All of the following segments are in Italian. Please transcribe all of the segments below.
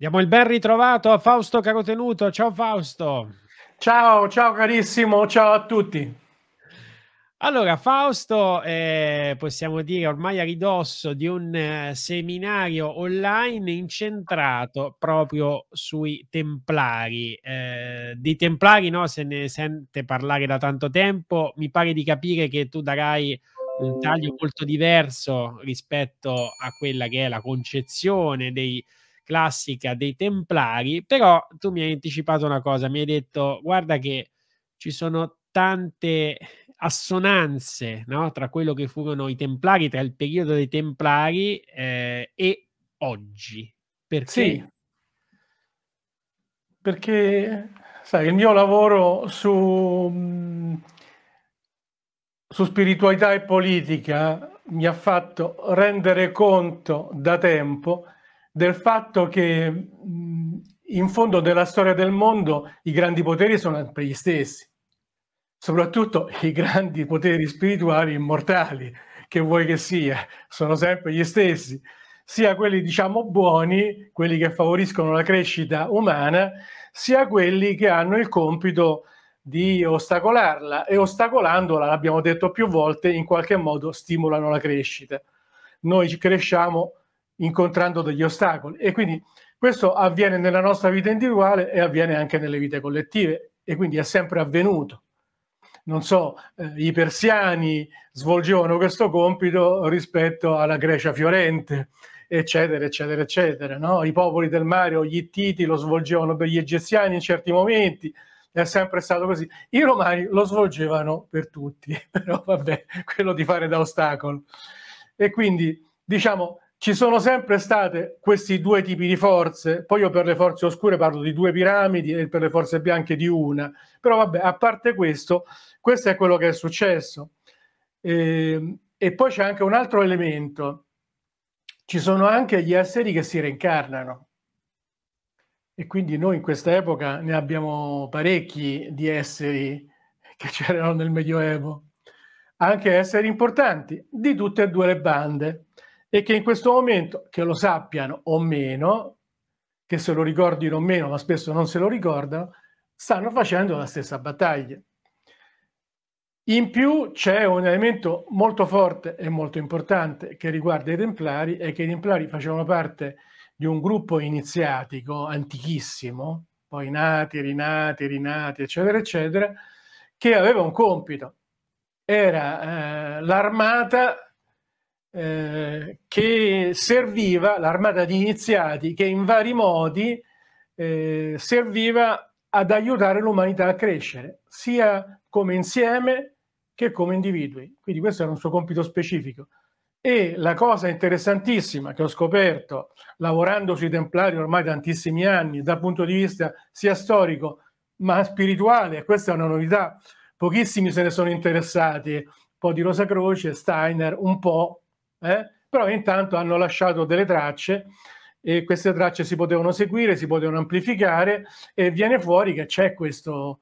Diamo il ben ritrovato a Fausto Carotenuto. Ciao Fausto. Ciao, ciao carissimo, ciao a tutti. Allora, Fausto, eh, possiamo dire ormai a ridosso di un eh, seminario online incentrato proprio sui templari. Eh, di templari no, se ne sente parlare da tanto tempo, mi pare di capire che tu darai un taglio molto diverso rispetto a quella che è la concezione dei templari classica dei templari, però tu mi hai anticipato una cosa, mi hai detto guarda che ci sono tante assonanze no? tra quello che furono i templari, tra il periodo dei templari eh, e oggi. Perché? Sì, perché sai, il mio lavoro su, mm, su spiritualità e politica mi ha fatto rendere conto da tempo che del fatto che in fondo nella storia del mondo i grandi poteri sono sempre gli stessi, soprattutto i grandi poteri spirituali immortali, che vuoi che sia, sono sempre gli stessi, sia quelli diciamo buoni, quelli che favoriscono la crescita umana, sia quelli che hanno il compito di ostacolarla e ostacolandola, l'abbiamo detto più volte, in qualche modo stimolano la crescita. Noi cresciamo incontrando degli ostacoli. E quindi questo avviene nella nostra vita individuale e avviene anche nelle vite collettive e quindi è sempre avvenuto. Non so, eh, i persiani svolgevano questo compito rispetto alla Grecia fiorente, eccetera, eccetera, eccetera. No? I popoli del mare o gli ittiti lo svolgevano per gli egiziani in certi momenti, è sempre stato così. I romani lo svolgevano per tutti, però vabbè, quello di fare da ostacolo. E quindi, diciamo, ci sono sempre state questi due tipi di forze, poi io per le forze oscure parlo di due piramidi e per le forze bianche di una, però vabbè, a parte questo, questo è quello che è successo. E, ehm, e poi c'è anche un altro elemento, ci sono anche gli esseri che si reincarnano e quindi noi in questa epoca ne abbiamo parecchi di esseri che c'erano nel Medioevo, anche esseri importanti di tutte e due le bande e che in questo momento, che lo sappiano o meno, che se lo ricordino o meno, ma spesso non se lo ricordano, stanno facendo la stessa battaglia. In più c'è un elemento molto forte e molto importante che riguarda i Templari è che i Templari facevano parte di un gruppo iniziatico antichissimo, poi nati, rinati, rinati, eccetera, eccetera, che aveva un compito. Era eh, l'armata eh, che serviva, l'armata di iniziati, che in vari modi eh, serviva ad aiutare l'umanità a crescere, sia come insieme che come individui. Quindi questo era un suo compito specifico. E la cosa interessantissima che ho scoperto lavorando sui Templari ormai tantissimi anni, dal punto di vista sia storico ma spirituale, e questa è una novità, pochissimi se ne sono interessati, un po' di Rosa Croce, Steiner, un po' eh? però intanto hanno lasciato delle tracce e queste tracce si potevano seguire, si potevano amplificare e viene fuori che c'è questo,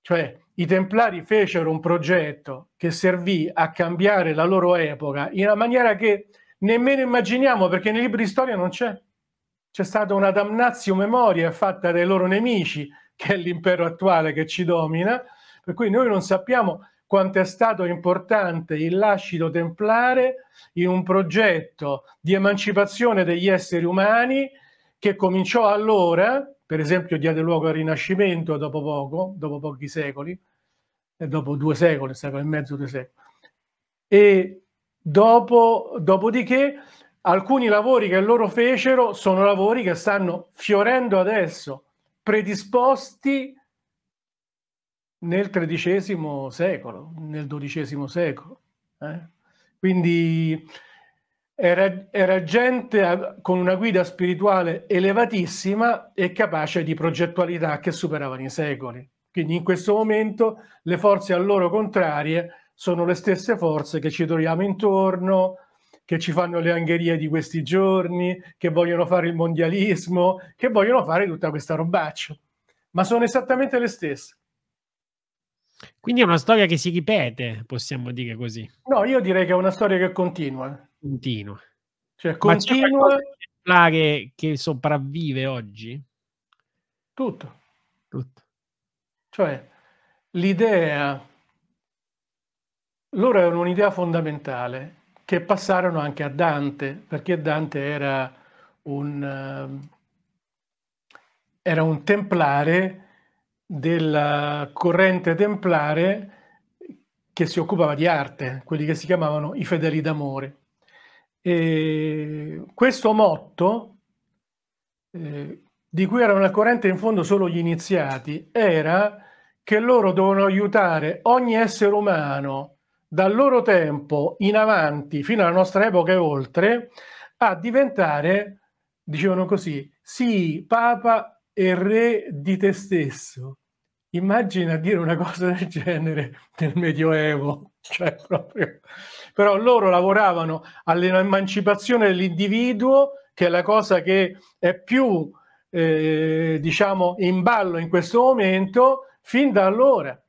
cioè i templari fecero un progetto che servì a cambiare la loro epoca in una maniera che nemmeno immaginiamo perché nei libri di storia non c'è. C'è stata una damnazio memoria fatta dai loro nemici, che è l'impero attuale che ci domina, per cui noi non sappiamo, quanto è stato importante il lascito templare in un progetto di emancipazione degli esseri umani che cominciò allora, per esempio diede luogo al Rinascimento dopo poco, dopo pochi secoli, eh, dopo due secoli, secolo e mezzo, due secoli. E dopo, dopodiché alcuni lavori che loro fecero sono lavori che stanno fiorendo adesso, predisposti a nel XIII secolo, nel XII secolo. Eh? Quindi era, era gente a, con una guida spirituale elevatissima e capace di progettualità che superavano i secoli. Quindi in questo momento le forze a loro contrarie sono le stesse forze che ci troviamo intorno, che ci fanno le angherie di questi giorni, che vogliono fare il mondialismo, che vogliono fare tutta questa robaccia. Ma sono esattamente le stesse. Quindi è una storia che si ripete, possiamo dire così. No, io direi che è una storia che continua. Continua. Cioè, continua... Ma che, che sopravvive oggi? Tutto. Tutto. Cioè, l'idea... Loro erano un'idea fondamentale che passarono anche a Dante, perché Dante era un, ehm, era un templare della corrente templare che si occupava di arte, quelli che si chiamavano i fedeli d'amore. E questo motto, eh, di cui era una corrente in fondo solo gli iniziati, era che loro dovevano aiutare ogni essere umano dal loro tempo in avanti fino alla nostra epoca e oltre a diventare, dicevano così, sì, papa e re di te stesso. Immagina dire una cosa del genere nel Medioevo, cioè proprio... Però loro lavoravano all'emancipazione dell'individuo, che è la cosa che è più, eh, diciamo, in ballo in questo momento, fin da allora.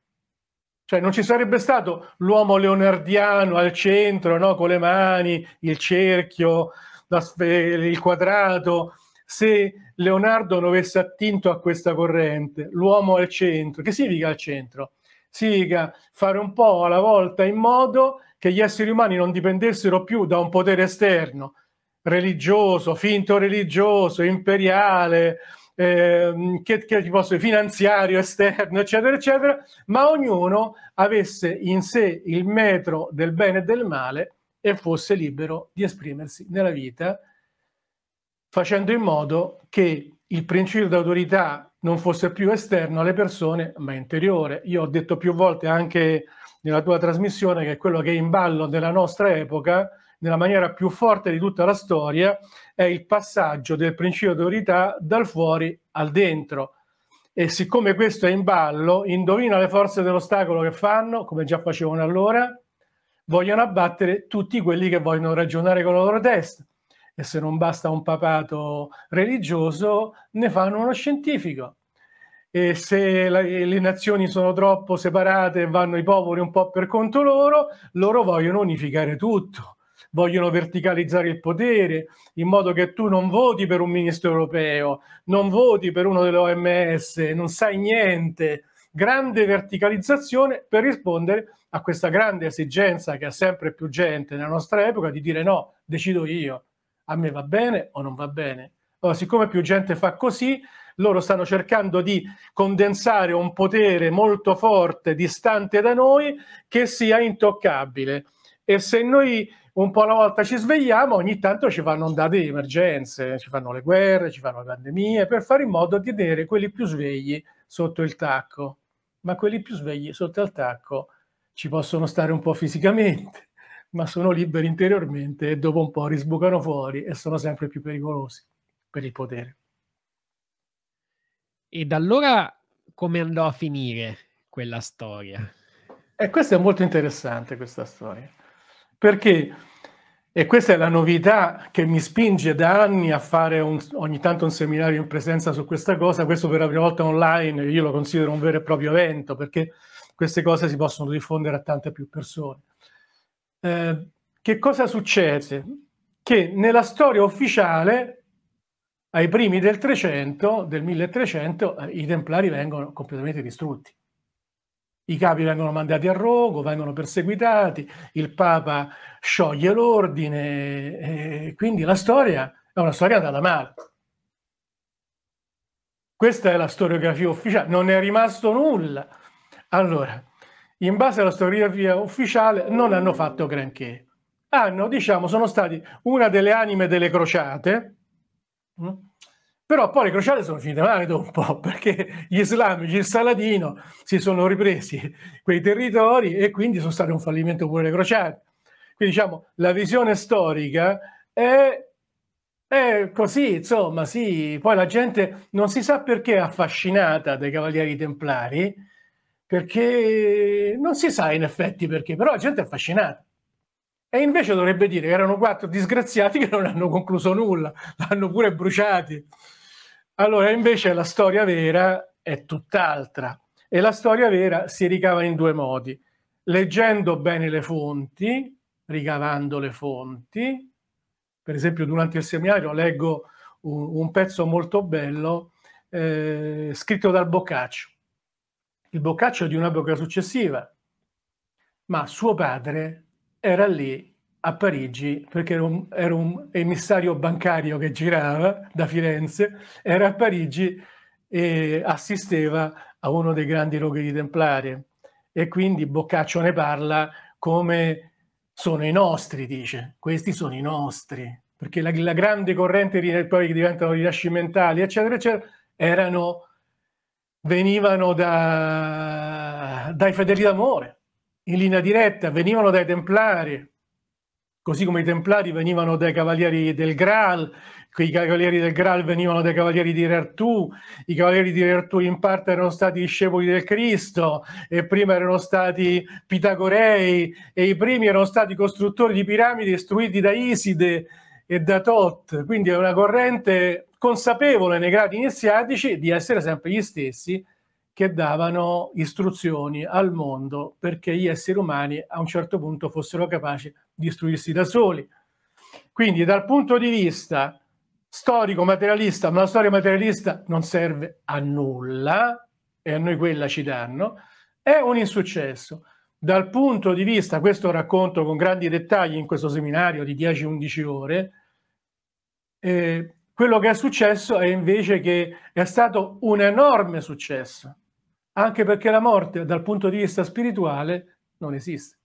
Cioè non ci sarebbe stato l'uomo leonardiano al centro, no? con le mani, il cerchio, la il quadrato, se Leonardo non avesse attinto a questa corrente, l'uomo al centro. Che significa al centro? Significa fare un po' alla volta in modo che gli esseri umani non dipendessero più da un potere esterno, religioso, finto religioso, imperiale, eh, che, che posso, finanziario, esterno, eccetera, eccetera, ma ognuno avesse in sé il metro del bene e del male e fosse libero di esprimersi nella vita facendo in modo che il principio d'autorità non fosse più esterno alle persone, ma interiore. Io ho detto più volte anche nella tua trasmissione che quello che è in ballo nella nostra epoca, nella maniera più forte di tutta la storia, è il passaggio del principio d'autorità dal fuori al dentro. E siccome questo è in ballo, indovina le forze dell'ostacolo che fanno, come già facevano allora, vogliono abbattere tutti quelli che vogliono ragionare con la loro testa e se non basta un papato religioso, ne fanno uno scientifico. E se le nazioni sono troppo separate e vanno i popoli un po' per conto loro, loro vogliono unificare tutto, vogliono verticalizzare il potere in modo che tu non voti per un ministro europeo, non voti per uno dell'OMS, non sai niente. Grande verticalizzazione per rispondere a questa grande esigenza che ha sempre più gente nella nostra epoca di dire no, decido io, a me va bene o non va bene. Allora, siccome più gente fa così, loro stanno cercando di condensare un potere molto forte, distante da noi, che sia intoccabile. E se noi un po' alla volta ci svegliamo, ogni tanto ci fanno ondate di emergenze, ci fanno le guerre, ci fanno le pandemie, per fare in modo di tenere quelli più svegli sotto il tacco. Ma quelli più svegli sotto il tacco ci possono stare un po' fisicamente ma sono liberi interiormente e dopo un po' risbucano fuori e sono sempre più pericolosi per il potere. E da allora come andò a finire quella storia? E questa è molto interessante, questa storia, perché, e questa è la novità che mi spinge da anni a fare un, ogni tanto un seminario in presenza su questa cosa, questo per la prima volta online, io lo considero un vero e proprio evento, perché queste cose si possono diffondere a tante più persone eh, che cosa succede? Che nella storia ufficiale, ai primi del 300, del 1300, eh, i templari vengono completamente distrutti. I capi vengono mandati a rogo, vengono perseguitati, il Papa scioglie l'ordine, e eh, quindi la storia è una storia andata male. Questa è la storiografia ufficiale, non è rimasto nulla. Allora, in base alla storiografia ufficiale, non hanno fatto granché. Hanno, diciamo, sono stati una delle anime delle crociate, mm? però poi le crociate sono finite male dopo un po', perché gli islamici, il Saladino, si sono ripresi quei territori e quindi sono stati un fallimento pure le crociate. Quindi diciamo, la visione storica è, è così, insomma, sì, poi la gente non si sa perché è affascinata dai cavalieri templari, perché non si sa in effetti perché, però la gente è affascinata. E invece dovrebbe dire che erano quattro disgraziati che non hanno concluso nulla, l'hanno pure bruciati. Allora invece la storia vera è tutt'altra e la storia vera si ricava in due modi, leggendo bene le fonti, ricavando le fonti, per esempio durante il seminario leggo un, un pezzo molto bello eh, scritto dal Boccaccio il Boccaccio di un'epoca successiva, ma suo padre era lì a Parigi perché era un, era un, emissario bancario che girava da Firenze, era a Parigi e assisteva a uno dei grandi roghi templari e quindi Boccaccio ne parla come sono i nostri, dice, questi sono i nostri, perché la, la grande corrente poi che diventano rinascimentali, eccetera, eccetera, erano venivano da, dai fedeli d'amore, in linea diretta, venivano dai templari, così come i templari venivano dai cavalieri del Graal, i cavalieri del Graal venivano dai cavalieri di Re Artù, i cavalieri di Re Artù in parte erano stati discepoli del Cristo e prima erano stati pitagorei e i primi erano stati costruttori di piramidi istruiti da Iside e da Tot, quindi è una corrente consapevole nei gradi iniziatici di essere sempre gli stessi che davano istruzioni al mondo perché gli esseri umani a un certo punto fossero capaci di istruirsi da soli. Quindi dal punto di vista storico materialista, ma la storia materialista non serve a nulla e a noi quella ci danno, è un insuccesso. Dal punto di vista, questo racconto con grandi dettagli in questo seminario di 10-11 ore, eh, quello che è successo è invece che è stato un enorme successo, anche perché la morte dal punto di vista spirituale non esiste.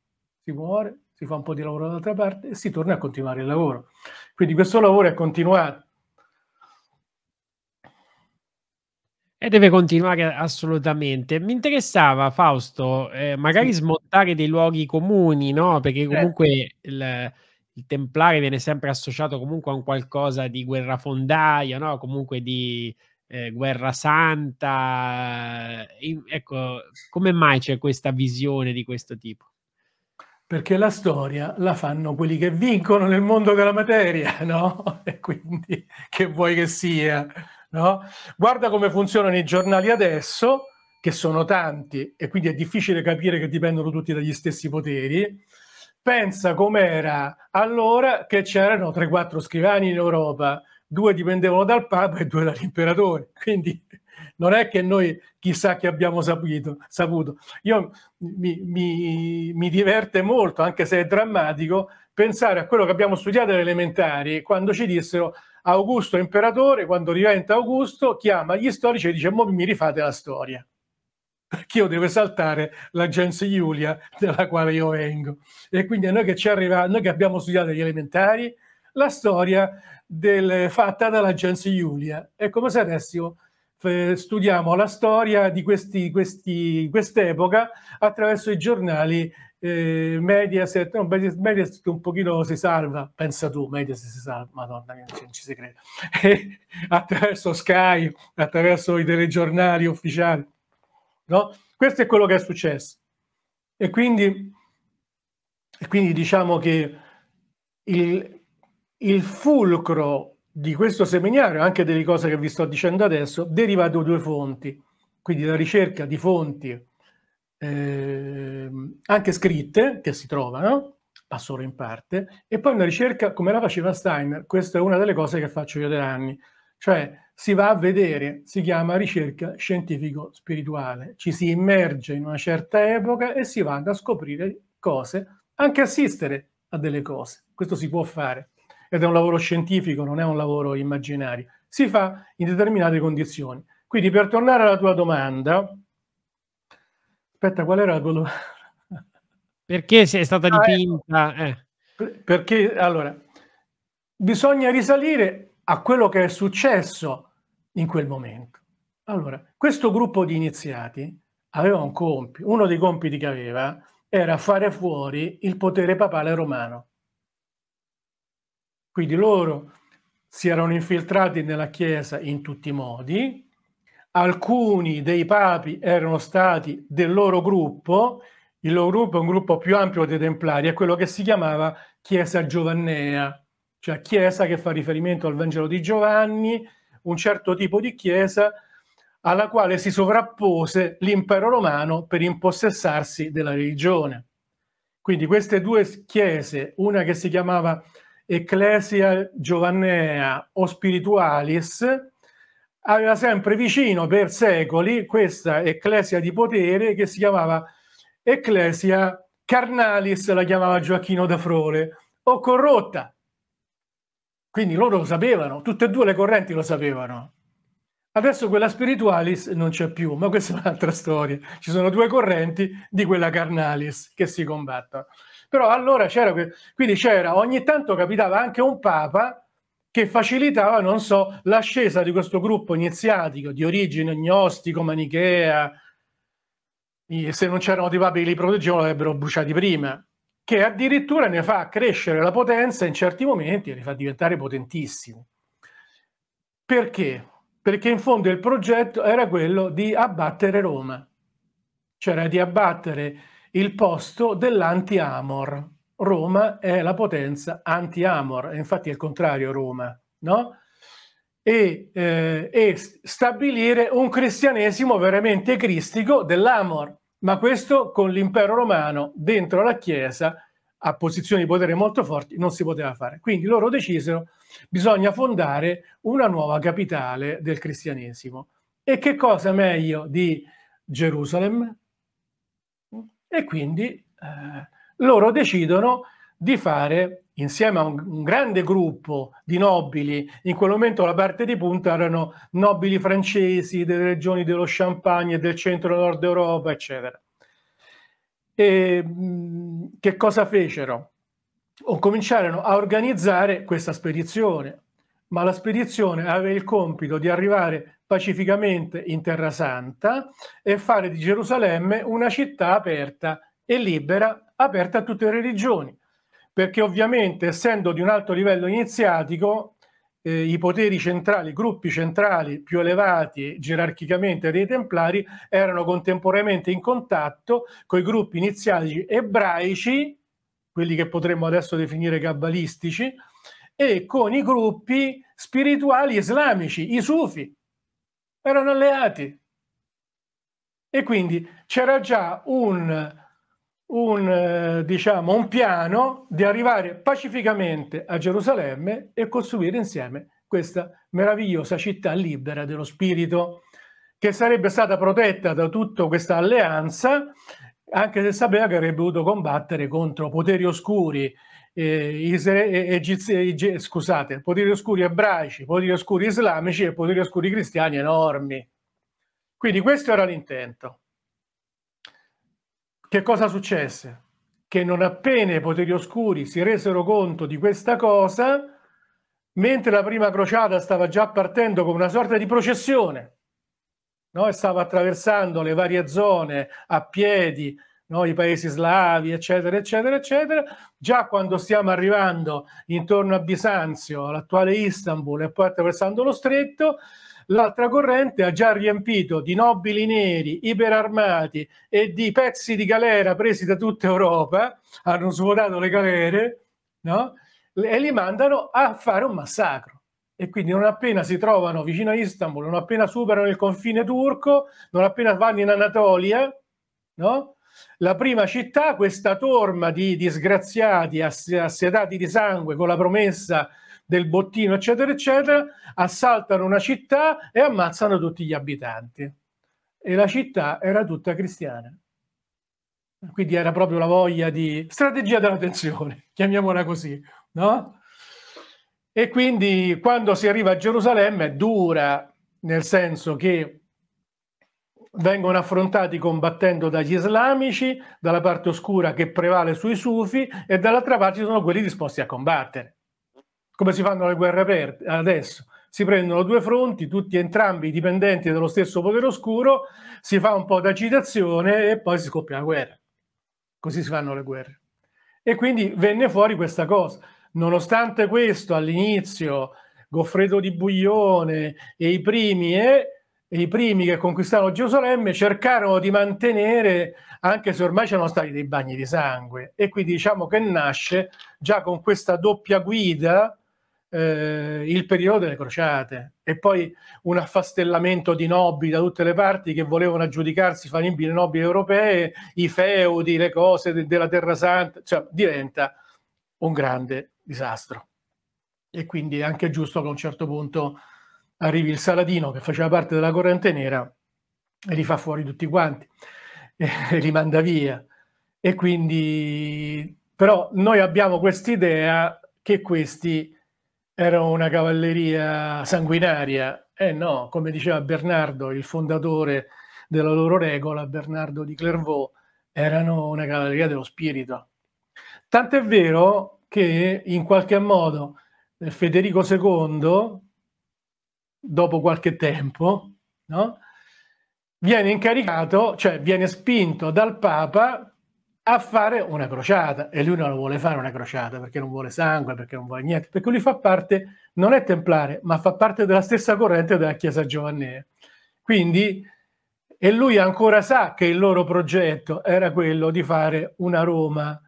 Si muore, si fa un po' di lavoro dall'altra parte e si torna a continuare il lavoro. Quindi questo lavoro è continuato. E deve continuare assolutamente. Mi interessava, Fausto, eh, magari sì. smontare dei luoghi comuni, no? Perché eh. comunque eh. il, il templare viene sempre associato comunque a un qualcosa di guerrafondaia, no? comunque di eh, guerra santa. E, ecco, come mai c'è questa visione di questo tipo? Perché la storia la fanno quelli che vincono nel mondo della materia, no? E quindi che vuoi che sia, no? Guarda come funzionano i giornali adesso, che sono tanti, e quindi è difficile capire che dipendono tutti dagli stessi poteri Pensa com'era allora che c'erano 3-4 scrivani in Europa, due dipendevano dal Papa e due dall'imperatore. Quindi non è che noi chissà che abbiamo sapito. saputo. Io, mi, mi, mi, diverte molto, anche se è drammatico, pensare a quello che abbiamo studiato alle elementari quando ci dissero Augusto è imperatore, quando diventa Augusto chiama gli storici e dice mi rifate la storia perché io devo esaltare l'agenzia Giulia della quale io vengo. E quindi a noi che, ci arriva, noi che abbiamo studiato gli elementari, la storia del, fatta dall'agenzia Giulia. È come se adesso eh, studiamo la storia di questi, questi, quest'epoca attraverso i giornali eh, Mediaset, no, Mediaset un pochino si salva, pensa tu, Mediaset si salva, madonna, mia, non ci si crede, attraverso Sky, attraverso i telegiornali ufficiali. No? Questo è quello che è successo. E quindi, e quindi diciamo che il, il fulcro di questo seminario, anche delle cose che vi sto dicendo adesso, deriva da due fonti, quindi la ricerca di fonti eh, anche scritte che si trovano, ma solo in parte, e poi una ricerca come la faceva Steiner, questa è una delle cose che faccio io da anni, cioè si va a vedere, si chiama ricerca scientifico-spirituale, ci si immerge in una certa epoca e si va a scoprire cose, anche assistere a delle cose. Questo si può fare ed è un lavoro scientifico, non è un lavoro immaginario. Si fa in determinate condizioni. Quindi per tornare alla tua domanda, aspetta, qual era quello? Perché sei stata ah, ecco. dipinta? Eh. Perché allora bisogna risalire a quello che è successo in quel momento. Allora, questo gruppo di iniziati aveva un compito, uno dei compiti che aveva era fare fuori il potere papale romano. Quindi loro si erano infiltrati nella Chiesa in tutti i modi, alcuni dei papi erano stati del loro gruppo, il loro gruppo è un gruppo più ampio dei Templari, è quello che si chiamava Chiesa Giovannea, cioè Chiesa che fa riferimento al Vangelo di Giovanni, un certo tipo di chiesa alla quale si sovrappose l'impero romano per impossessarsi della religione. Quindi queste due chiese, una che si chiamava Ecclesia Giovannea o Spiritualis, aveva sempre vicino per secoli questa ecclesia di potere che si chiamava Ecclesia Carnalis, la chiamava Gioacchino da Frole, o corrotta, quindi loro lo sapevano, tutte e due le correnti lo sapevano. Adesso quella spiritualis non c'è più, ma questa è un'altra storia. Ci sono due correnti di quella carnalis che si combattono. Però allora c'era, quindi c'era, ogni tanto capitava anche un papa che facilitava, non so, l'ascesa di questo gruppo iniziatico di origine gnostico, manichea, se non c'erano dei papi che li proteggevano, li avrebbero bruciati prima che addirittura ne fa crescere la potenza in certi momenti e li fa diventare potentissimi. Perché? Perché in fondo il progetto era quello di abbattere Roma, cioè di abbattere il posto dell'anti-amor. Roma è la potenza anti-amor, infatti è il contrario Roma, no? E, eh, e stabilire un cristianesimo veramente cristico dell'amor, ma questo con l'impero romano dentro la Chiesa a posizioni di potere molto forti non si poteva fare. Quindi loro decisero bisogna fondare una nuova capitale del cristianesimo. E che cosa meglio di Gerusalemme? E quindi eh, loro decidono di fare insieme a un, un, grande gruppo di nobili, in quel momento la parte di punta erano nobili francesi delle regioni dello Champagne, e del centro-nord Europa, eccetera. E, che cosa fecero? O cominciarono a organizzare questa spedizione, ma la spedizione aveva il compito di arrivare pacificamente in Terra Santa e fare di Gerusalemme una città aperta e libera, aperta a tutte le religioni perché ovviamente essendo di un alto livello iniziatico, eh, i poteri centrali, i gruppi centrali più elevati gerarchicamente dei Templari erano contemporaneamente in contatto con i gruppi iniziatici ebraici, quelli che potremmo adesso definire cabalistici, e con i gruppi spirituali islamici, i sufi, erano alleati. E quindi c'era già un un, eh, diciamo, un piano di arrivare pacificamente a Gerusalemme e costruire insieme questa meravigliosa città libera dello spirito che sarebbe stata protetta da tutta questa alleanza anche se sapeva che avrebbe dovuto combattere contro poteri oscuri eh, eh egizi, scusate, poteri oscuri ebraici, poteri oscuri islamici e poteri oscuri cristiani enormi. Quindi questo era l'intento che cosa successe? Che non appena i poteri oscuri si resero conto di questa cosa, mentre la prima crociata stava già partendo con una sorta di processione, no? e stava attraversando le varie zone a piedi, no? i paesi slavi, eccetera, eccetera, eccetera, già quando stiamo arrivando intorno a Bisanzio, all'attuale Istanbul, e poi attraversando lo stretto, l'altra corrente ha già riempito di nobili neri, iperarmati e di pezzi di galera presi da tutta Europa, hanno svuotato le galere, no? e li mandano a fare un massacro. E quindi non appena si trovano vicino a Istanbul, non appena superano il confine turco, non appena vanno in Anatolia, no? la prima città, questa torma di disgraziati, ass- di sangue, con la promessa del bottino, eccetera, eccetera, assaltano una città e ammazzano tutti gli abitanti. E la città era tutta cristiana. Quindi era proprio la voglia di strategia della tensione, chiamiamola così, no? E quindi quando si arriva a Gerusalemme è dura, nel senso che vengono affrontati combattendo dagli islamici, dalla parte oscura che prevale sui sufi e dall'altra parte sono quelli disposti a combattere come si fanno le guerre aperte adesso. Si prendono due fronti, tutti entrambi dipendenti dallo stesso potere oscuro, si fa un po' d'agitazione e poi si scoppia la guerra. Così si fanno le guerre. E quindi venne fuori questa cosa. Nonostante questo, all'inizio Goffredo di Buglione e i primi, eh, e i primi che conquistarono Gerusalemme cercarono di mantenere, anche se ormai c'erano stati dei bagni di sangue. E quindi diciamo che nasce già con questa doppia guida eh, il periodo delle crociate e poi un affastellamento di nobili da tutte le parti che volevano aggiudicarsi famiglie nobili europee, i feudi, le cose de- della Terra Santa, cioè diventa un grande disastro. E quindi è anche giusto che a un certo punto arrivi il Saladino che faceva parte della corrente nera e li fa fuori tutti quanti, e li manda via. E quindi, però, noi abbiamo quest'idea che questi era una cavalleria sanguinaria. Eh no, come diceva Bernardo, il fondatore della loro regola, Bernardo di Clairvaux, erano una cavalleria dello spirito. Tant'è vero che in qualche modo eh, Federico II, dopo qualche tempo, no, viene incaricato, cioè viene spinto dal Papa a fare una crociata e lui non vuole fare una crociata perché non vuole sangue, perché non vuole niente, perché lui fa parte, non è templare, ma fa parte della stessa corrente della Chiesa Giovannea. Quindi, e lui ancora sa che il loro progetto era quello di fare una Roma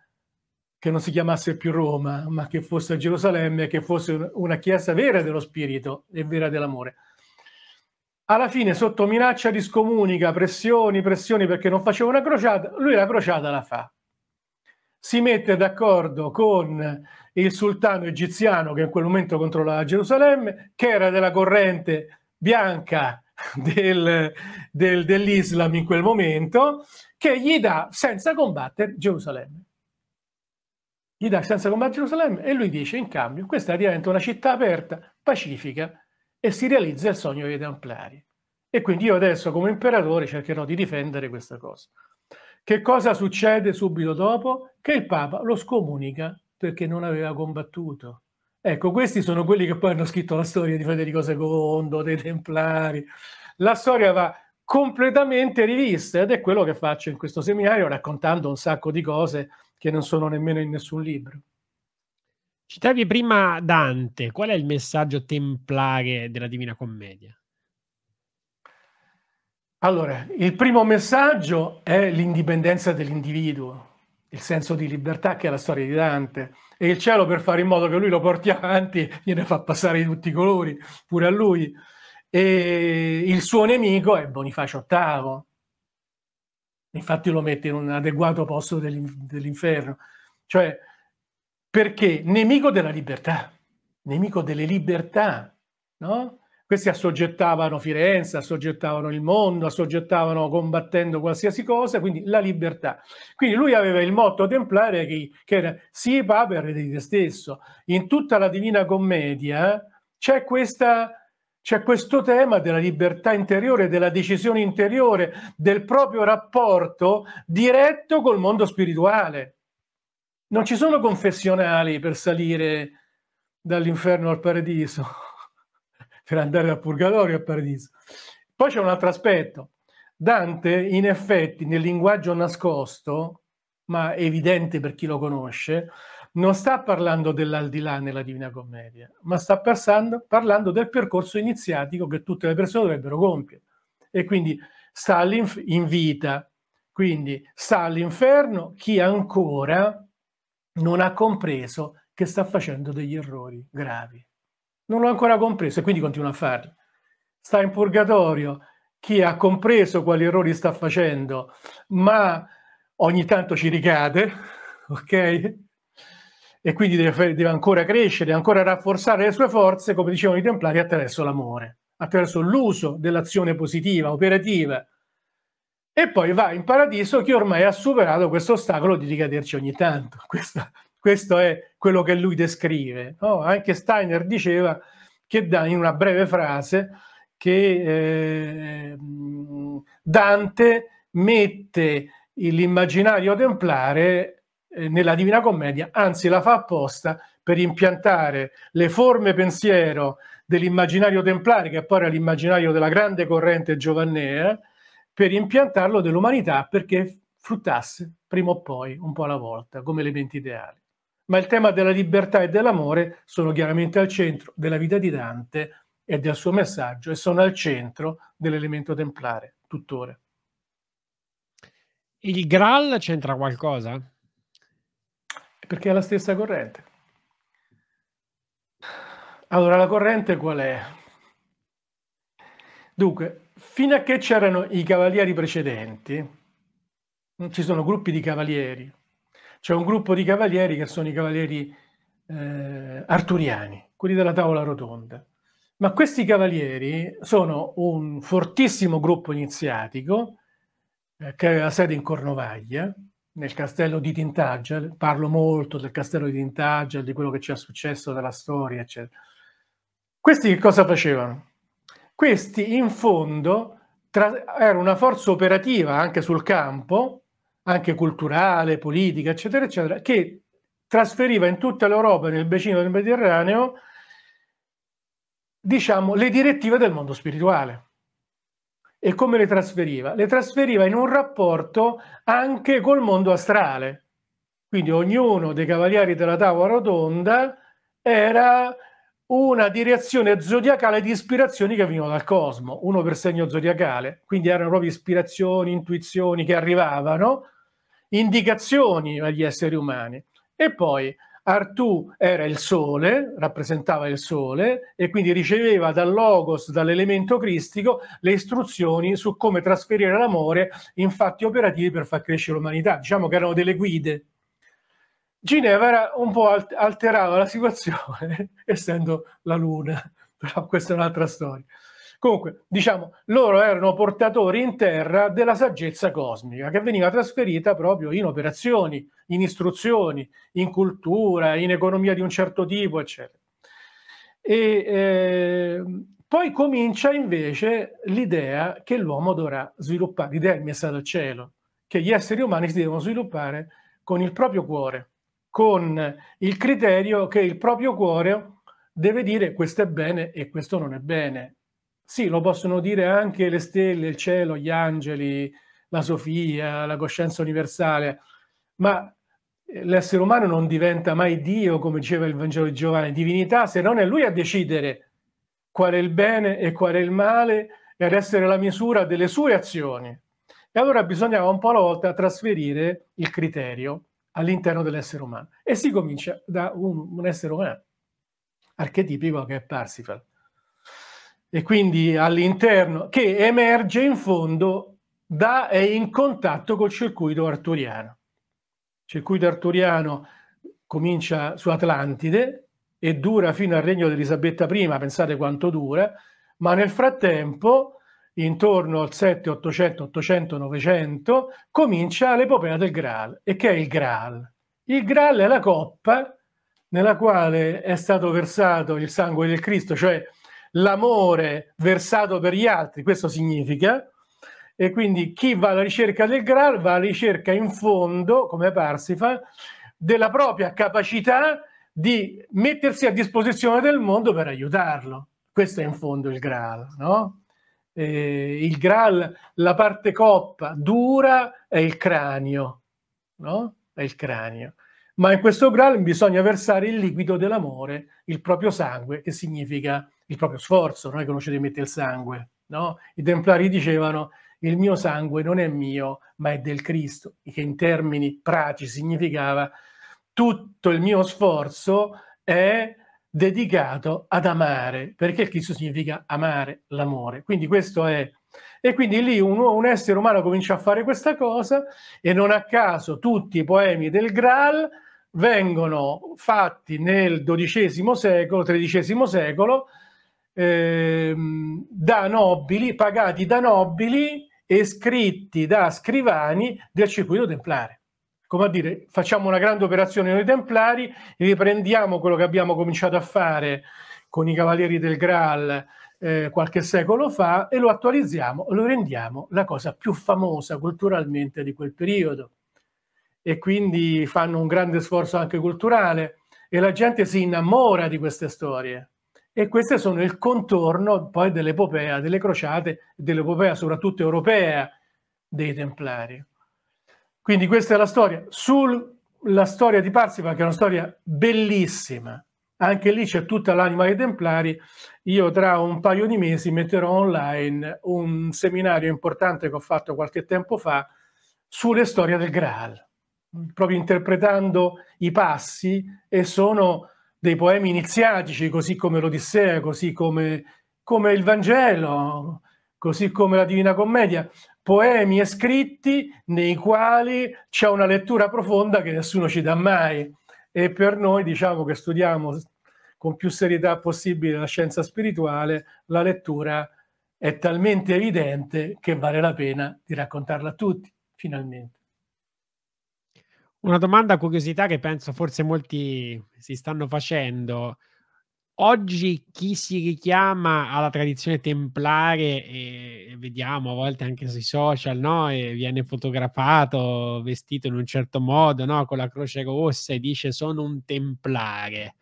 che non si chiamasse più Roma, ma che fosse Gerusalemme, che fosse una chiesa vera dello spirito e vera dell'amore alla fine sotto minaccia di scomunica, pressioni, pressioni perché non faceva una crociata, lui la crociata la fa. Si mette d'accordo con il sultano egiziano che in quel momento controllava Gerusalemme, che era della corrente bianca del, del, dell'Islam in quel momento, che gli dà senza combattere Gerusalemme. Gli dà senza combattere Gerusalemme e lui dice in cambio questa diventa una città aperta, pacifica, e si realizza il sogno dei templari. E quindi io adesso come imperatore cercherò di difendere questa cosa. Che cosa succede subito dopo? Che il Papa lo scomunica perché non aveva combattuto. Ecco, questi sono quelli che poi hanno scritto la storia di Federico II, dei Templari. La storia va completamente rivista ed è quello che faccio in questo seminario raccontando un sacco di cose che non sono nemmeno in nessun libro. Citavi prima Dante, qual è il messaggio templare della Divina Commedia? Allora, il primo messaggio è l'indipendenza dell'individuo, il senso di libertà che è la storia di Dante e il cielo per fare in modo che lui lo porti avanti gliene fa passare di tutti i colori, pure a lui. E il suo nemico è Bonifacio VIII, infatti lo mette in un adeguato posto dell'inferno. Cioè, perché nemico della libertà, nemico delle libertà, no? Questi assoggettavano Firenze, assoggettavano il mondo, assoggettavano combattendo qualsiasi cosa, quindi la libertà. Quindi lui aveva il motto templare che, che era sii paper di te stesso. In tutta la Divina Commedia c'è questa c'è questo tema della libertà interiore, della decisione interiore, del proprio rapporto diretto col mondo spirituale. Non ci sono confessionali per salire dall'inferno al paradiso, per andare dal purgatorio al paradiso. Poi c'è un altro aspetto. Dante, in effetti, nel linguaggio nascosto, ma evidente per chi lo conosce, non sta parlando dell'aldilà nella Divina Commedia, ma sta passando, parlando del percorso iniziatico che tutte le persone dovrebbero compiere. E quindi sta in vita, quindi sta all'inferno chi ancora non ha compreso che sta facendo degli errori gravi. Non l'ha ancora compreso e quindi continua a farli. Sta in purgatorio chi ha compreso quali errori sta facendo, ma ogni tanto ci ricade, ok? E quindi deve, deve ancora crescere, ancora rafforzare le sue forze, come dicevano i templari, attraverso l'amore, attraverso l'uso dell'azione positiva, operativa, e poi va in paradiso che ormai ha superato questo ostacolo di ricaderci ogni tanto. Questo, questo è quello che lui descrive. No? Anche Steiner diceva che in una breve frase che eh, Dante mette l'immaginario templare eh, nella Divina Commedia, anzi la fa apposta per impiantare le forme pensiero dell'immaginario templare, che poi era l'immaginario della grande corrente giovannea, per impiantarlo dell'umanità perché fruttasse prima o poi, un po' alla volta, come elementi ideali. Ma il tema della libertà e dell'amore sono chiaramente al centro della vita di Dante e del suo messaggio e sono al centro dell'elemento templare, tuttora. Il Graal c'entra qualcosa? Perché è la stessa corrente. Allora, la corrente qual è? Dunque, fino a che c'erano i cavalieri precedenti, mm, ci sono gruppi di cavalieri, c'è un gruppo di cavalieri che sono i cavalieri eh, arturiani, quelli della tavola rotonda. Ma questi cavalieri sono un fortissimo gruppo iniziatico eh, che aveva sede in Cornovaglia, nel castello di Tintagel. Parlo molto del castello di Tintagel, di quello che ci è successo della storia, eccetera. Questi che cosa facevano? questi in fondo tra, era una forza operativa anche sul campo, anche culturale, politica, eccetera, eccetera, che trasferiva in tutta l'Europa e nel bacino del Mediterraneo, diciamo, le direttive del mondo spirituale. E come le trasferiva? Le trasferiva in un rapporto anche col mondo astrale. Quindi ognuno dei cavalieri della tavola rotonda era una direzione zodiacale di ispirazioni che venivano dal cosmo, uno per segno zodiacale, quindi erano proprio ispirazioni, intuizioni che arrivavano, indicazioni agli esseri umani. E poi Artù era il sole, rappresentava il sole e quindi riceveva dal logos, dall'elemento cristico, le istruzioni su come trasferire l'amore in fatti operativi per far crescere l'umanità. Diciamo che erano delle guide Ginevra un po' alterava la situazione, essendo la luna, però questa è un'altra storia. Comunque, diciamo, loro erano portatori in terra della saggezza cosmica che veniva trasferita proprio in operazioni, in istruzioni, in cultura, in economia di un certo tipo, eccetera. E, eh, poi comincia invece l'idea che l'uomo dovrà sviluppare, l'idea è messa dal cielo, che gli esseri umani si devono sviluppare con il proprio cuore, con il criterio che il proprio cuore deve dire questo è bene e questo non è bene. Sì, lo possono dire anche le stelle, il cielo, gli angeli, la Sofia, la coscienza universale, ma eh, l'essere umano non diventa mai Dio, come diceva il Vangelo di Giovanni, divinità, se non è lui a decidere qual è il bene e qual è il male e ad essere la misura delle sue azioni. E allora bisognava un po' alla volta trasferire il criterio all'interno dell'essere umano. E si comincia da un, un essere umano archetipico che è Parsifal. E quindi all'interno, che emerge in fondo da e in contatto col circuito arturiano. Il circuito arturiano comincia su Atlantide e dura fino al regno di Elisabetta I, pensate quanto dura, ma nel frattempo intorno al 7, 800, 800, 900, comincia l'epopea del Graal. E che è il Graal? Il Graal è la coppa nella quale è stato versato il sangue del Cristo, cioè l'amore versato per gli altri, questo significa, e quindi chi va alla ricerca del Graal va alla ricerca in fondo, come Parsifal, della propria capacità di mettersi a disposizione del mondo per aiutarlo. Questo è in fondo il Graal, no? eh, il Graal, la parte coppa dura è il cranio, no? È il cranio. Ma in questo Graal bisogna versare il liquido dell'amore, il proprio sangue, che significa il proprio sforzo, noi che non ci rimette il sangue, no? I Templari dicevano il mio sangue non è mio, ma è del Cristo, che in termini pratici significava tutto il mio sforzo è dedicato ad amare, perché il Cristo significa amare l'amore. Quindi questo è... E quindi lì un, un, essere umano comincia a fare questa cosa e non a caso tutti i poemi del Graal vengono fatti nel XII secolo, XIII secolo, ehm, da nobili, pagati da nobili e scritti da scrivani del circuito templare come a dire, facciamo una grande operazione noi templari, riprendiamo quello che abbiamo cominciato a fare con i cavalieri del Graal eh, qualche secolo fa e lo attualizziamo, lo rendiamo la cosa più famosa culturalmente di quel periodo. E quindi fanno un grande sforzo anche culturale e la gente si innamora di queste storie. E queste sono il contorno poi dell'epopea delle crociate, dell'epopea soprattutto europea dei templari. Quindi questa è la storia. Sulla storia di Parsival, che è una storia bellissima, anche lì c'è tutta l'anima dei Templari. Io tra un paio di mesi metterò online un seminario importante che ho fatto qualche tempo fa sulle storie del Graal, proprio interpretando i passi e sono dei poemi iniziatici, così come l'Odissea, così come, come il Vangelo, così come la Divina Commedia poemi e scritti nei quali c'è una lettura profonda che nessuno ci dà mai e per noi diciamo che studiamo con più serietà possibile la scienza spirituale, la lettura è talmente evidente che vale la pena di raccontarla a tutti, finalmente. Una domanda curiosità che penso forse molti si stanno facendo Oggi chi si richiama alla tradizione templare, e vediamo a volte anche sui social, no? e viene fotografato vestito in un certo modo, no? con la croce rossa e dice sono un templare.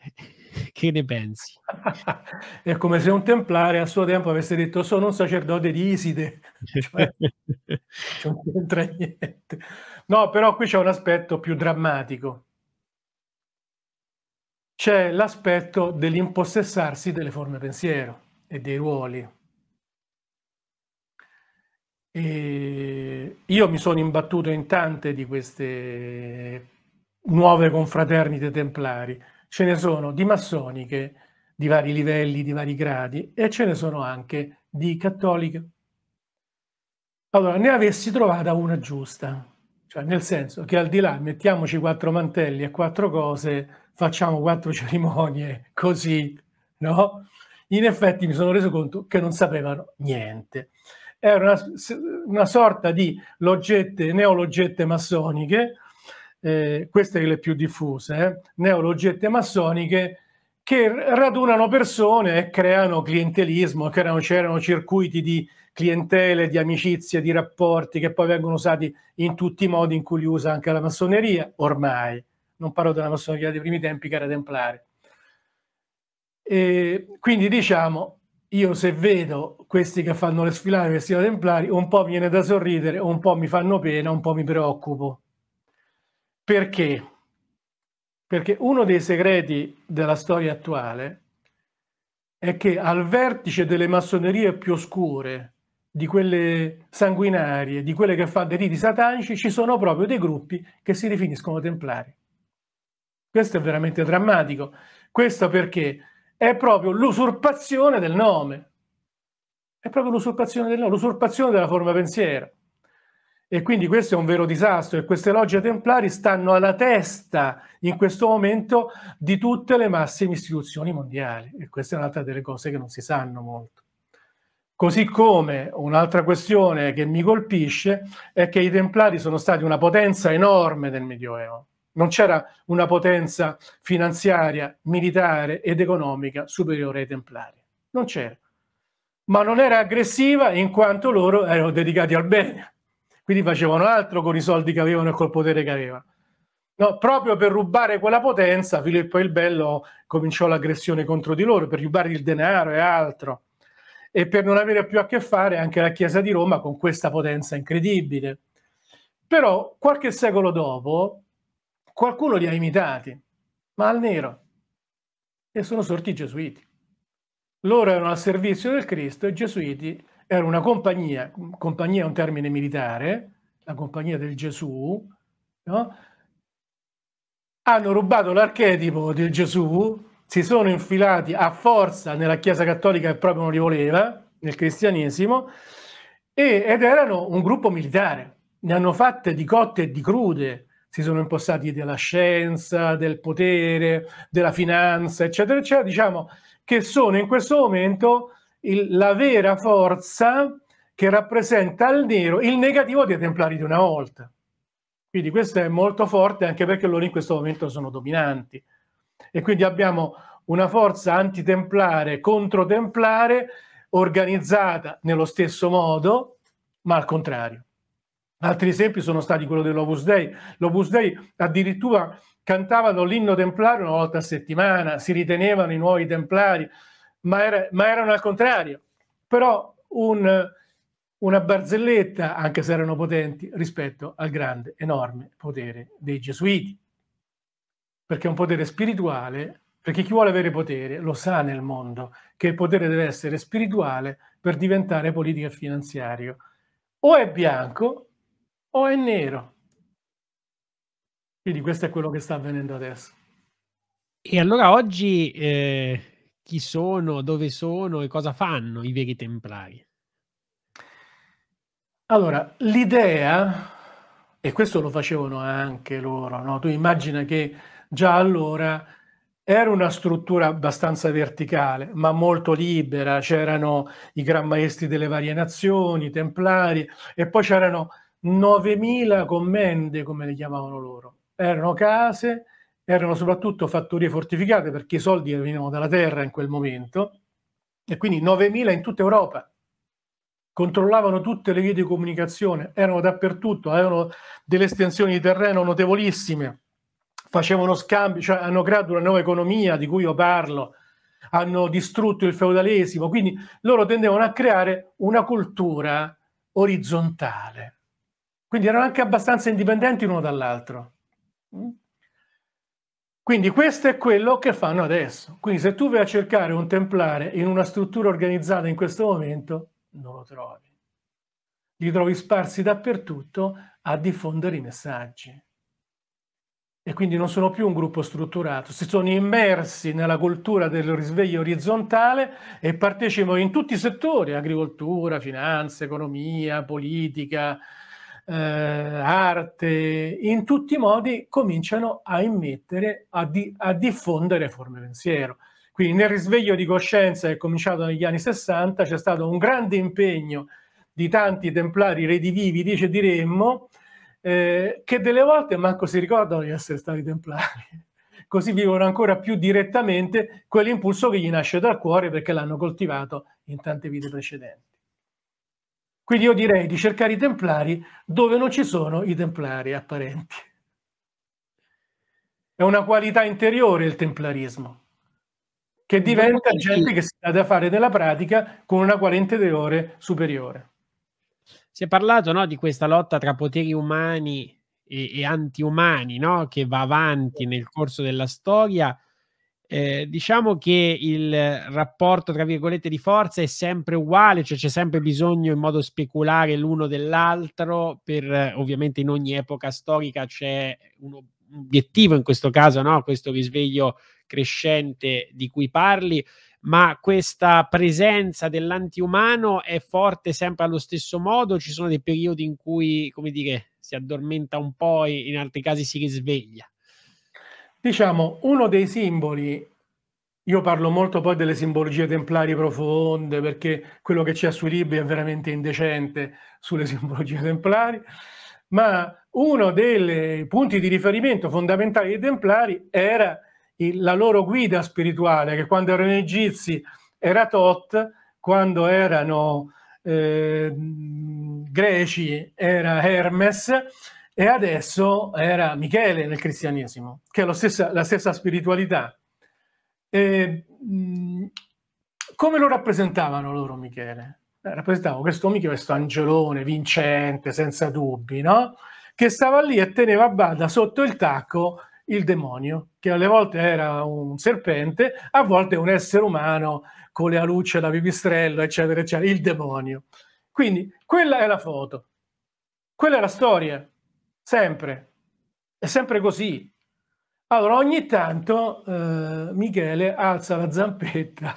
che ne pensi? È come se un templare a suo tempo avesse detto sono un sacerdote di Iside, cioè, non c'entra niente. No, però qui c'è un aspetto più drammatico c'è l'aspetto dell'impossessarsi delle forme pensiero e dei ruoli. E io mi sono imbattuto in tante di queste nuove confraternite templari, ce ne sono di massoniche di vari livelli, di vari gradi e ce ne sono anche di cattoliche. Allora, ne avessi trovata una giusta, cioè nel senso che al di là mettiamoci quattro mantelli e quattro cose, facciamo quattro cerimonie così, no? In effetti mi sono reso conto che non sapevano niente. Era una, una sorta di loggette, neologgette massoniche, eh, queste le più diffuse, eh, neologgette massoniche, che radunano persone e creano clientelismo, creano, c'erano circuiti di clientele, di amicizie, di rapporti che poi vengono usati in tutti i modi in cui li usa anche la massoneria ormai non parlo della massoneria dei primi tempi che era templare. E quindi diciamo, io se vedo questi che fanno le sfilate vestiti da templari, un po' mi viene da sorridere, un po' mi fanno pena, un po' mi preoccupo. Perché? Perché uno dei segreti della storia attuale è che al vertice delle massonerie più oscure, di quelle sanguinarie, di quelle che fanno dei riti satanici, ci sono proprio dei gruppi che si definiscono templari. Questo è veramente drammatico. Questo perché è proprio l'usurpazione del nome. È proprio l'usurpazione del nome, l'usurpazione della forma pensiera. E quindi questo è un vero disastro e queste logge templari stanno alla testa in questo momento di tutte le massime istituzioni mondiali. E questa è un'altra delle cose che non si sanno molto. Così come un'altra questione che mi colpisce è che i templari sono stati una potenza enorme del Medioevo non c'era una potenza finanziaria, militare ed economica superiore ai templari. Non c'era. Ma non era aggressiva in quanto loro erano dedicati al bene. Quindi facevano altro con i soldi che avevano e col potere che avevano. No, proprio per rubare quella potenza, Filippo il Bello cominciò l'aggressione contro di loro, per rubare il denaro e altro. E per non avere più a che fare anche la Chiesa di Roma con questa potenza incredibile. Però qualche secolo dopo, Qualcuno li ha imitati, ma al nero. E sono sorti i gesuiti. Loro erano al servizio del Cristo i gesuiti erano una compagnia, compagnia è un termine militare, la compagnia del Gesù, no? hanno rubato l'archetipo del Gesù, si sono infilati a forza nella Chiesa Cattolica che proprio non li voleva, nel cristianesimo, ed erano un gruppo militare, ne hanno fatte di cotte e di crude, si sono impostati della scienza, del potere, della finanza, eccetera, eccetera, diciamo che sono in questo momento il, la vera forza che rappresenta il nero il negativo dei templari di una volta. Quindi questo è molto forte anche perché loro in questo momento sono dominanti. E quindi abbiamo una forza antitemplare, controtemplare, organizzata nello stesso modo, ma al contrario. Altri esempi sono stati quello dell'Opus Dei. L'Opus Dei addirittura cantavano l'inno templare una volta a settimana, si ritenevano i nuovi templari, ma, era, ma erano al contrario. Però un, una barzelletta, anche se erano potenti, rispetto al grande, enorme potere dei gesuiti. Perché è un potere spirituale, perché chi vuole avere potere lo sa nel mondo che il potere deve essere spirituale per diventare politico e finanziario. O è bianco o è nero. Quindi questo è quello che sta avvenendo adesso. E allora oggi eh, chi sono, dove sono e cosa fanno i veri templari? Allora, l'idea, e questo lo facevano anche loro, no? tu immagina che già allora era una struttura abbastanza verticale, ma molto libera, c'erano i gran maestri delle varie nazioni, i templari, e poi c'erano 9.000 commende, come le chiamavano loro. Erano case, erano soprattutto fattorie fortificate perché i soldi venivano dalla terra in quel momento e quindi 9.000 in tutta Europa. Controllavano tutte le vie di comunicazione, erano dappertutto, avevano delle estensioni di terreno notevolissime, facevano scambi, cioè hanno creato una nuova economia di cui io parlo, hanno distrutto il feudalesimo, quindi loro tendevano a creare una cultura orizzontale quindi erano anche abbastanza indipendenti l'uno dall'altro. Quindi questo è quello che fanno adesso. Quindi se tu vai a cercare un templare in una struttura organizzata in questo momento, non lo trovi. Li trovi sparsi dappertutto a diffondere i messaggi. E quindi non sono più un gruppo strutturato, si sono immersi nella cultura del risveglio orizzontale e partecipano in tutti i settori, agricoltura, finanza, economia, politica, eh, arte, in tutti i modi cominciano a immettere, a, di, a diffondere forme pensiero. Quindi nel risveglio di coscienza che è cominciato negli anni 60 c'è stato un grande impegno di tanti templari redivivi, dice diremmo, eh, che delle volte manco si ricordano di essere stati templari. Così vivono ancora più direttamente quell'impulso che gli nasce dal cuore perché l'hanno coltivato in tante vite precedenti. Quindi io direi di cercare i templari dove non ci sono i templari apparenti. È una qualità interiore il templarismo, che diventa gente che si dà da fare nella pratica con una qualità interiore superiore. Si è parlato no, di questa lotta tra poteri umani e, e antiumani no? che va avanti nel corso della storia eh, diciamo che il rapporto, tra virgolette, di forza è sempre uguale, cioè c'è sempre bisogno in modo speculare l'uno dell'altro, per eh, ovviamente in ogni epoca storica c'è un obiettivo, in questo caso, no? questo risveglio crescente di cui parli, ma questa presenza dell'antiumano è forte sempre allo stesso modo, ci sono dei periodi in cui, come dire, si addormenta un po' e in altri casi si risveglia. Diciamo, uno dei simboli, io parlo molto poi delle simbologie templari profonde, perché quello che c'è sui libri è veramente indecente sulle simbologie templari, ma uno dei punti di riferimento fondamentali dei templari era il, la loro guida spirituale, che quando erano egizi era Tot, quando erano eh, greci era Hermes, e adesso era Michele nel cristianesimo, che è la stessa, la stessa spiritualità. E, mh, mm, come lo rappresentavano loro Michele? Eh, rappresentavano questo Michele, questo angelone vincente, senza dubbi, no? che stava lì e teneva a bada sotto il tacco il demonio, che alle volte era un serpente, a volte un essere umano con le alucce da pipistrello, eccetera, eccetera, il demonio. Quindi quella è la foto, quella è la storia sempre, è sempre così. Allora ogni tanto eh, Michele alza la zampetta,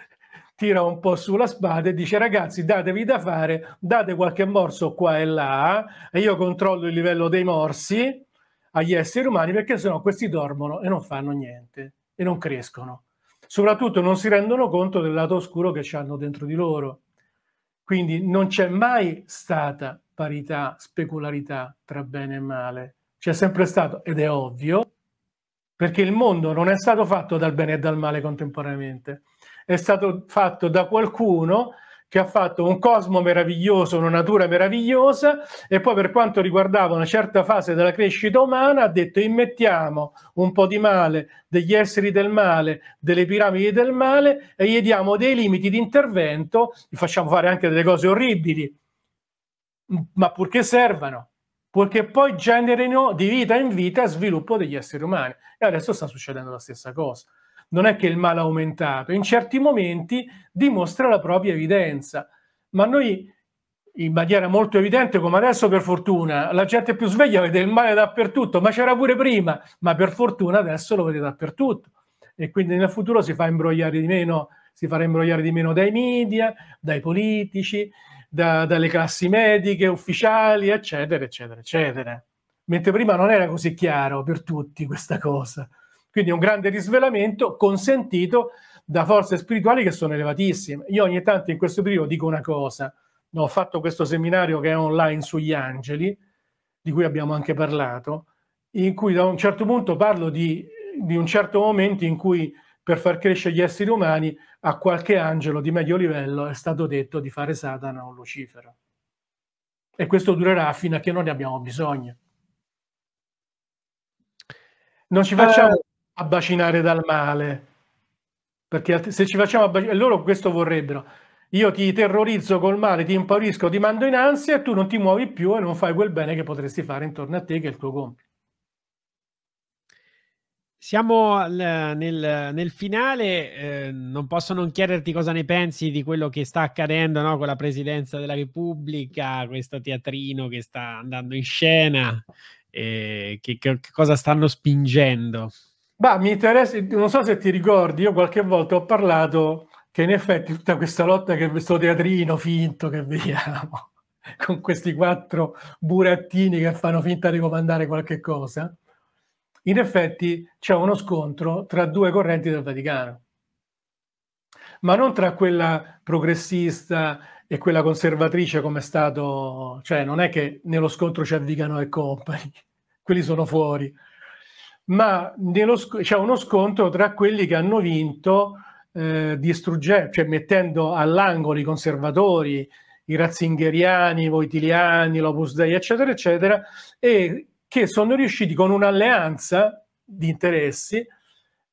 tira un po' sulla spada e dice ragazzi datevi da fare, date qualche morso qua e là, e io controllo il livello dei morsi agli esseri umani perché sennò questi dormono e non fanno niente e non crescono. Soprattutto non si rendono conto del lato oscuro che hanno dentro di loro. Quindi non c'è mai stata parità, specularità tra bene e male. C'è sempre stato, ed è ovvio, perché il mondo non è stato fatto dal bene e dal male contemporaneamente, è stato fatto da qualcuno che ha fatto un cosmo meraviglioso, una natura meravigliosa, e poi per quanto riguardava una certa fase della crescita umana ha detto immettiamo un po' di male, degli esseri del male, delle piramidi del male e gli diamo dei limiti di intervento, gli facciamo fare anche delle cose orribili, ma purché servano, purché poi generino di vita in vita sviluppo degli esseri umani. E adesso sta succedendo la stessa cosa. Non è che il male ha aumentato, in certi momenti dimostra la propria evidenza, ma noi in maniera molto evidente, come adesso per fortuna, la gente più sveglia vede il male dappertutto, ma c'era pure prima, ma per fortuna adesso lo vede dappertutto e quindi nel futuro si fa imbrogliare di meno, si farà imbrogliare di meno dai media, dai politici, da, dalle classi mediche, ufficiali, eccetera, eccetera, eccetera. Mentre prima non era così chiaro per tutti questa cosa. Quindi è un grande risvelamento consentito da forze spirituali che sono elevatissime. Io ogni tanto in questo periodo dico una cosa. No, ho fatto questo seminario che è online sugli angeli, di cui abbiamo anche parlato, in cui da un certo punto parlo di, di un certo momento in cui per far crescere gli esseri umani, a qualche angelo di medio livello è stato detto di fare Satana o Lucifero. E questo durerà fino a che non ne abbiamo bisogno. Non ci facciamo eh... abbacinare dal male, perché se ci facciamo abbacinare, loro questo vorrebbero. Io ti terrorizzo col male, ti impaurisco, ti mando in ansia e tu non ti muovi più e non fai quel bene che potresti fare intorno a te, che è il tuo compito. Siamo al, nel, nel, finale, eh, non posso non chiederti cosa ne pensi di quello che sta accadendo no? con la Presidenza della Repubblica, questo teatrino che sta andando in scena, eh, che, che, che, cosa stanno spingendo. Bah, mi interessa, non so se ti ricordi, io qualche volta ho parlato che in effetti tutta questa lotta che questo teatrino finto che vediamo, con questi quattro burattini che fanno finta di comandare qualche cosa, in effetti c'è uno scontro tra due correnti del Vaticano, ma non tra quella progressista e quella conservatrice come è stato, cioè non è che nello scontro c'è Vigano e Company, quelli sono fuori, ma sc- c'è uno scontro tra quelli che hanno vinto eh, distruggendo, cioè mettendo all'angolo i conservatori, i razzingeriani, i voitiliani, l'opus dei, eccetera, eccetera, e che sono riusciti con un'alleanza di interessi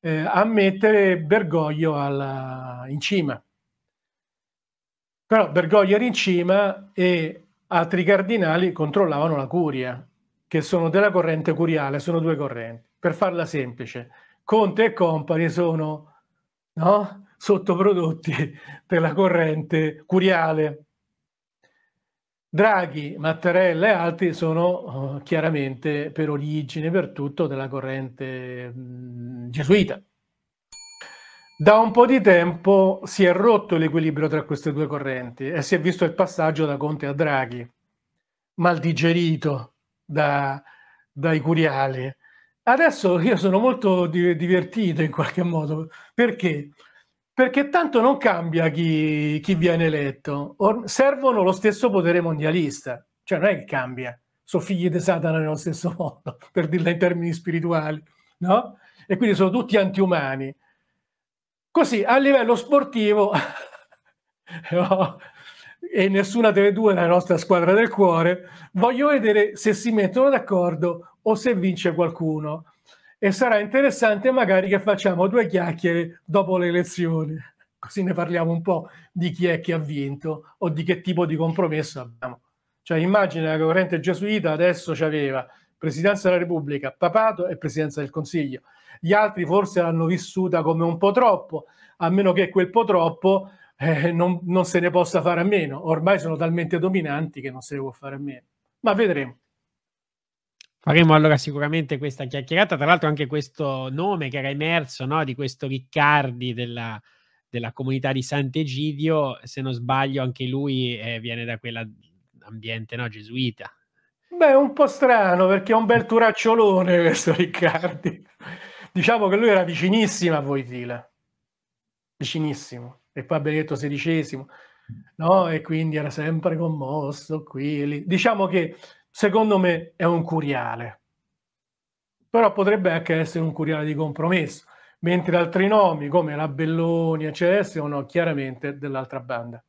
eh, a mettere Bergoglio alla, in cima. Però Bergoglio era in cima e altri cardinali controllavano la curia, che sono della corrente curiale, sono due correnti. Per farla semplice, Conte e Company sono no, sottoprodotti della corrente curiale. Draghi, Mattarella e altri sono uh, chiaramente per origine, per tutto, della corrente mh, mm, gesuita. Da un po' di tempo si è rotto l'equilibrio tra queste due correnti e si è visto il passaggio da Conte a Draghi, mal digerito da, dai curiali. Adesso io sono molto divertito in qualche modo perché perché tanto non cambia chi, chi viene eletto, Or- servono lo stesso potere mondialista, cioè non è che cambia, sono figli di Satana nello stesso modo, per dirla in termini spirituali, no? E quindi sono tutti antiumani. Così a livello sportivo, no? e nessuna delle due è la nostra squadra del cuore, voglio vedere se si mettono d'accordo o se vince qualcuno e sarà interessante magari che facciamo due chiacchiere dopo le elezioni, così ne parliamo un po' di chi è che ha vinto o di che tipo di compromesso abbiamo. Cioè immagina la corrente gesuita adesso ci aveva Presidenza della Repubblica, Papato e Presidenza del Consiglio. Gli altri forse l'hanno vissuta come un po' troppo, a meno che quel po' troppo eh, non, non se ne possa fare a meno. Ormai sono talmente dominanti che non se ne può fare a meno. Ma vedremo. Faremo allora sicuramente questa chiacchierata, tra l'altro anche questo nome che era emerso no, di questo Riccardi della, della comunità di Sant'Egidio, se non sbaglio anche lui eh, viene da quell'ambiente no, gesuita. Beh, un po' strano perché è un bel turacciolone questo Riccardi. diciamo che lui era vicinissimo a Voitila, vicinissimo, e poi a Benedetto XVI, no? E quindi era sempre commosso qui. Lì. Diciamo che secondo me è un curiale, però potrebbe anche essere un curiale di compromesso, mentre altri nomi come la Belloni, eccetera, sono chiaramente dell'altra banda.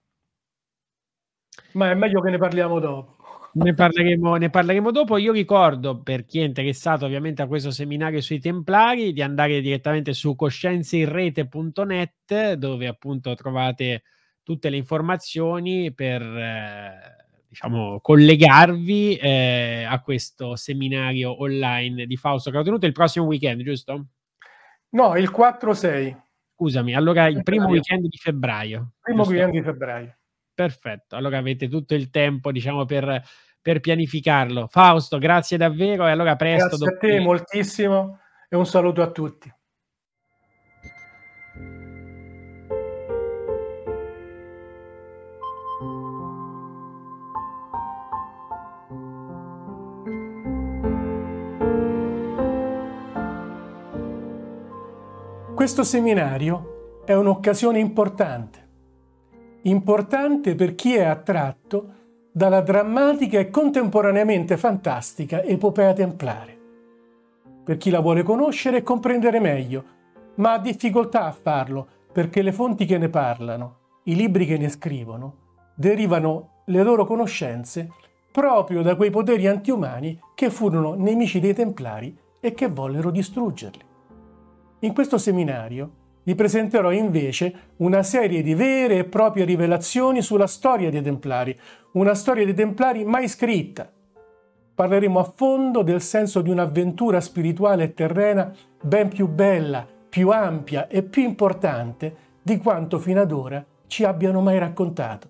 Ma è meglio che ne parliamo dopo. Ne parleremo, ne parleremo, dopo. Io ricordo per chi è interessato ovviamente a questo seminario sui Templari di andare direttamente su coscienzeirrete.net dove appunto trovate tutte le informazioni per, eh, diciamo, collegarvi eh, a questo seminario online di Fausto che ho tenuto il prossimo weekend, giusto? No, il 4-6. Scusami, allora il primo weekend di febbraio. Primo giusto? weekend di febbraio. Perfetto, allora avete tutto il tempo, diciamo, per, per pianificarlo. Fausto, grazie davvero e allora presto. Grazie dopo... a te moltissimo e un saluto a tutti. Questo seminario è un'occasione importante, importante per chi è attratto dalla drammatica e contemporaneamente fantastica epopea templare, per chi la vuole conoscere e comprendere meglio, ma ha difficoltà a farlo perché le fonti che ne parlano, i libri che ne scrivono, derivano le loro conoscenze proprio da quei poteri antiumani che furono nemici dei Templari e che vollero distruggerli. In questo seminario vi presenterò invece una serie di vere e proprie rivelazioni sulla storia dei Templari, una storia dei Templari mai scritta. Parleremo a fondo del senso di un'avventura spirituale e terrena ben più bella, più ampia e più importante di quanto fino ad ora ci abbiano mai raccontato.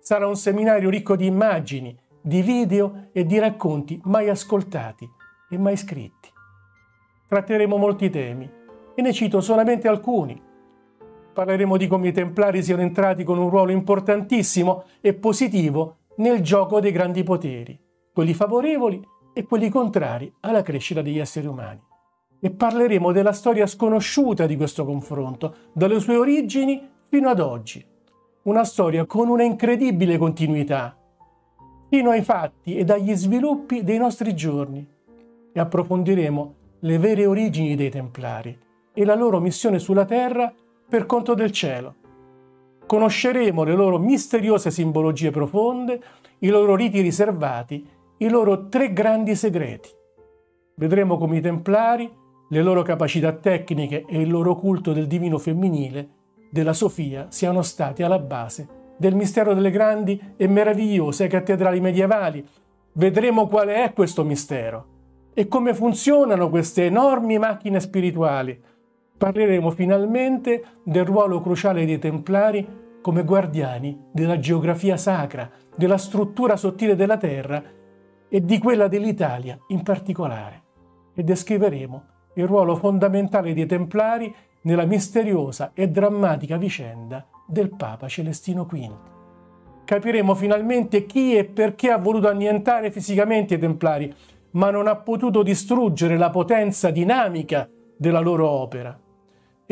Sarà un seminario ricco di immagini, di video e di racconti mai ascoltati e mai scritti. Tratteremo molti temi, e ne cito solamente alcuni. Parleremo di come i Templari siano entrati con un ruolo importantissimo e positivo nel gioco dei grandi poteri, quelli favorevoli e quelli contrari alla crescita degli esseri umani. E parleremo della storia sconosciuta di questo confronto, dalle sue origini fino ad oggi. Una storia con una incredibile continuità, fino ai fatti e dagli sviluppi dei nostri giorni. E approfondiremo le vere origini dei Templari, e la loro missione sulla terra per conto del cielo. Conosceremo le loro misteriose simbologie profonde, i loro riti riservati, i loro tre grandi segreti. Vedremo come i Templari, le loro capacità tecniche e il loro culto del divino femminile, della Sofia, siano stati alla base del mistero delle grandi e meravigliose cattedrali medievali. Vedremo qual è questo mistero e come funzionano queste enormi macchine spirituali parleremo finalmente del ruolo cruciale dei Templari come guardiani della geografia sacra, della struttura sottile della terra e di quella dell'Italia in particolare. E descriveremo il ruolo fondamentale dei Templari nella misteriosa e drammatica vicenda del Papa Celestino V. Capiremo finalmente chi e perché ha voluto annientare fisicamente i Templari, ma non ha potuto distruggere la potenza dinamica della loro opera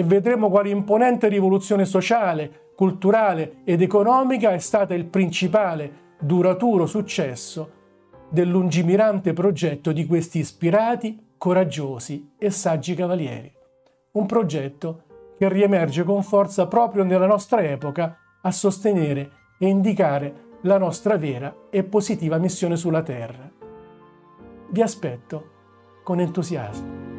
e vedremo quale imponente rivoluzione sociale, culturale ed economica è stata il principale, duraturo successo del lungimirante progetto di questi ispirati, coraggiosi e saggi cavalieri. Un progetto che riemerge con forza proprio nella nostra epoca a sostenere e indicare la nostra vera e positiva missione sulla Terra. Vi aspetto con entusiasmo.